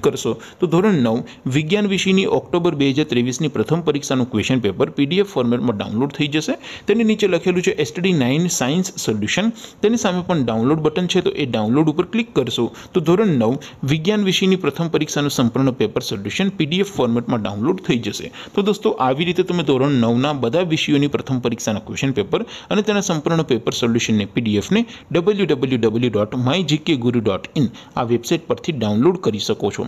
click કરશો તો ધોરણ નવ વિજ્ઞાન વિષયની ઓક્ટોબર બે હજાર ત્રેવીસની પ્રથમ પરીક્ષાનું ક્વેશ્ચન પેપર પીડીએફ ફોર્મેટમાં ડાઉનલોડ થઈ જશે તેની નીચે લખેલું છે એસટડી નાઇન સાયન્સ સોલ્યુશન તેની સામે પણ ડાઉનલોડ બટન છે તો એ ડાઉનલોડ ઉપર ક્લિક કરશો તો ધોરણ નવ વિજ્ઞાન વિષયની પ્રથમ પરીક્ષાનું સંપૂર્ણ પેપર સોલ્યુશન પીડીએફ ફોર્મેટમાં ડાઉનલોડ થઈ જશે તો દોસ્તો આવી રીતે તમે ધોરણ નવના બધા વિષયોની પ્રથમ પરીક્ષાના ક્વેશ્ચન પેપર અને તેના સંપૂર્ણ પેપર સોલ્યુશનને પીડીએફને W W W dot my GK guru dot in આ વેબસાઇટ પરથી ડાઉનલોડ કરી શકો છો